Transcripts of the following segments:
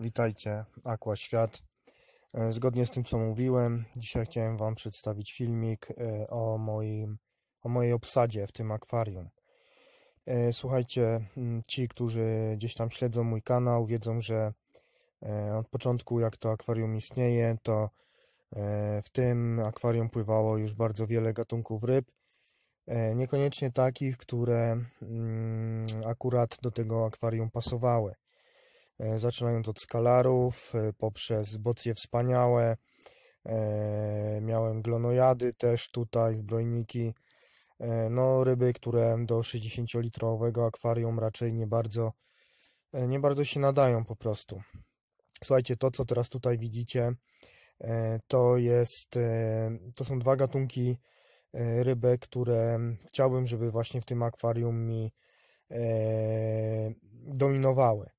witajcie Aqua Świat. E, zgodnie z tym, co mówiłem, dzisiaj chciałem Wam przedstawić filmik e, o, moim, o mojej obsadzie w tym akwarium. E, słuchajcie, ci, którzy gdzieś tam śledzą mój kanał, wiedzą, że od początku, jak to akwarium istnieje, to w tym akwarium pływało już bardzo wiele gatunków ryb. Niekoniecznie takich, które akurat do tego akwarium pasowały. E, zaczynając od skalarów, e, poprzez bocje wspaniałe, e, miałem glonojady też tutaj, zbrojniki, no ryby, które do 60-litrowego akwarium raczej nie bardzo, nie bardzo się nadają po prostu. Słuchajcie, to co teraz tutaj widzicie, to jest, to są dwa gatunki rybek, które chciałbym, żeby właśnie w tym akwarium mi dominowały.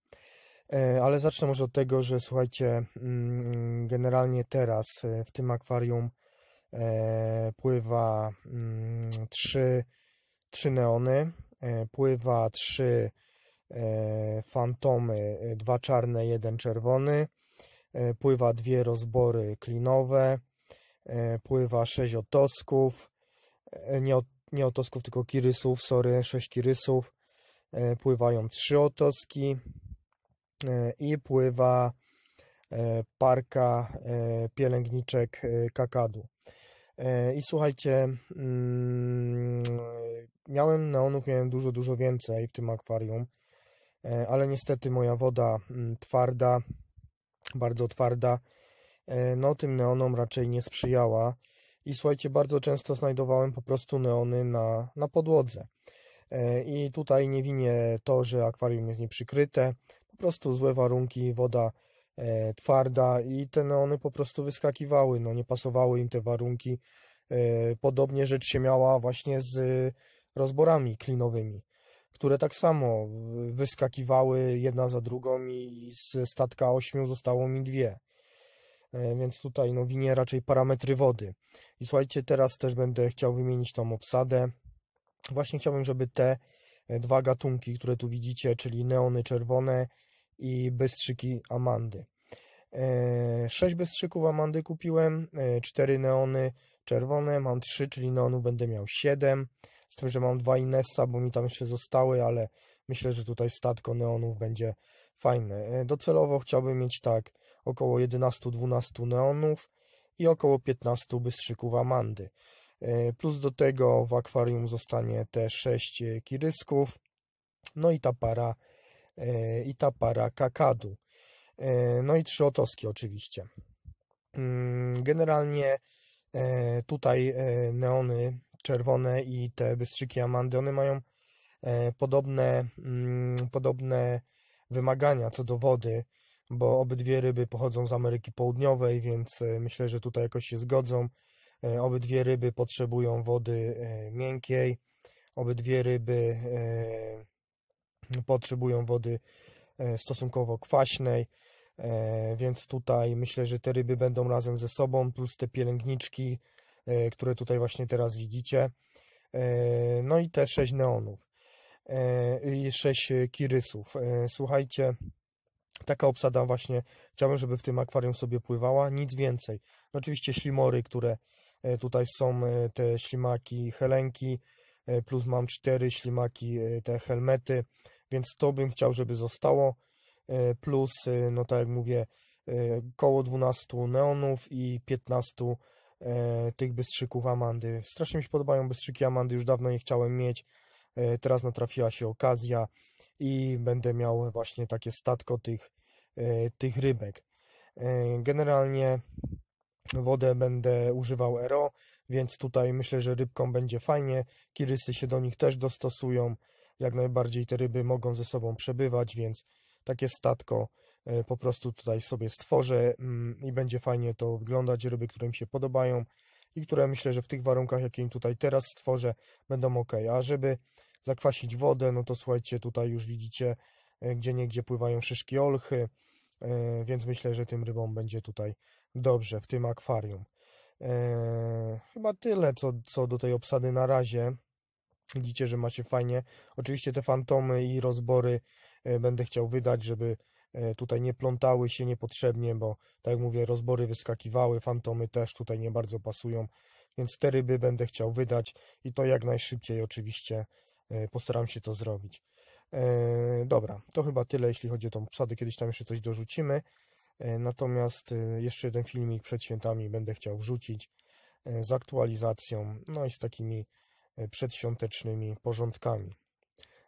E, ale zacznę może od tego, że słuchajcie, mm, generalnie teraz e, w tym akwarium e, pływa mm, trzy, trzy neony, pływa trzy fantomy, dwa czarne, jeden czerwony, pływa dwie rozbory klinowe, pływa sześć otosków, nie, nie otosków, tylko kirysów, sorry, sześć kirysów, pływają trzy otoski, E, i pływa e, parka e, pielęgniczek kakadu. I słuchajcie, mm, miałem neonów, miałem dużo, dużo więcej w tym akwarium, ale niestety moja woda mm, twarda, bardzo twarda, no tym neonom raczej nie sprzyjała. I słuchajcie, bardzo często znajdowałem po prostu neony na, na podłodze. I tutaj nie winię to, że akwarium jest nieprzykryte, prostu złe warunki, woda e, twarda i te neony po prostu wyskakiwały, no nie pasowały im te warunki. E, podobnie rzecz się miała właśnie z rozborami klinowymi, które tak samo wyskakiwały jedna za drugą i z statka ośmiu zostało mi dwie e, więc tutaj no winie raczej parametry wody. I słuchajcie, teraz też będę chciał wymienić tą obsadę. Właśnie chciałbym, żeby te e, dwa gatunki, które tu widzicie, czyli neony czerwone i bystrzyki Amandy. E, sześć bystrzyków Amandy kupiłem, e, cztery neony czerwone, mam trzy, czyli neonu będę miał siedem, z tym, że mam dwa Inessa, bo mi tam jeszcze zostały, ale myślę, że tutaj statko neonów będzie fajne. E, docelowo chciałbym mieć tak około 11-12 neonów i około 15 bystrzyków Amandy. Plus do tego w akwarium zostanie te 6 kirysków, no i ta para E, i ta para Kakadu. E, no i trzy otoski oczywiście. Mm, generalnie e, tutaj neony czerwone i te wystrzyki amandy, one mają podobne, mm, podobne wymagania co do wody, bo obydwie ryby pochodzą z Ameryki Południowej, więc myślę, że tutaj jakoś się zgodzą. Obydwie ryby potrzebują wody miękkiej, obydwie ryby potrzebują wody e, stosunkowo kwaśnej, e, więc tutaj myślę, że te ryby będą razem ze sobą, plus te pielęgniczki, e, które tutaj właśnie teraz widzicie. No i te sześć neonów, sześć kirysów. Słuchajcie, taka obsada właśnie chciałbym, żeby w tym akwarium sobie pływała, nic więcej. No oczywiście ślimory, które tutaj są, te ślimaki, helenki, plus mam cztery ślimaki, te helmety, więc to bym chciał, żeby zostało. E, plus, e, no tak jak mówię, e, koło 12 neonów i 15 tych bystrzyków Amandy. Strasznie mi się podobają bystrzyki Amandy, już dawno nie chciałem mieć. Teraz natrafiła się okazja i będę miał właśnie takie statko tych, tych rybek. Generalnie wodę będę używał RO, więc tutaj myślę, że rybkom będzie fajnie. Kirysy się do nich też dostosują jak najbardziej te ryby mogą ze sobą przebywać, więc takie statko e, po prostu tutaj sobie stworzę mm, i będzie fajnie to wyglądać. Ryby, które mi się podobają i które myślę, że w tych warunkach, jakie im tutaj teraz stworzę, będą ok. A żeby zakwasić wodę, no to słuchajcie, tutaj już widzicie, e, gdzie niegdzie pływają szyszki olchy, e, więc myślę, że tym rybom będzie tutaj dobrze w tym akwarium. Chyba tyle co, co do tej obsady na razie. Widzicie, że macie fajnie. Oczywiście te fantomy i rozbory e, będę chciał wydać, żeby e, tutaj nie plątały się niepotrzebnie, bo tak jak mówię, rozbory wyskakiwały, fantomy też tutaj nie bardzo pasują, więc te ryby będę chciał wydać i to jak najszybciej oczywiście e, postaram się to zrobić. Dobra, to chyba tyle, jeśli chodzi o tą psadę, kiedyś tam jeszcze coś dorzucimy, natomiast jeszcze jeden filmik przed świętami będę chciał wrzucić z aktualizacją, no i z takimi przedświątecznymi porządkami.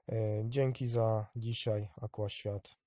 E, dzięki za dzisiaj, Świat.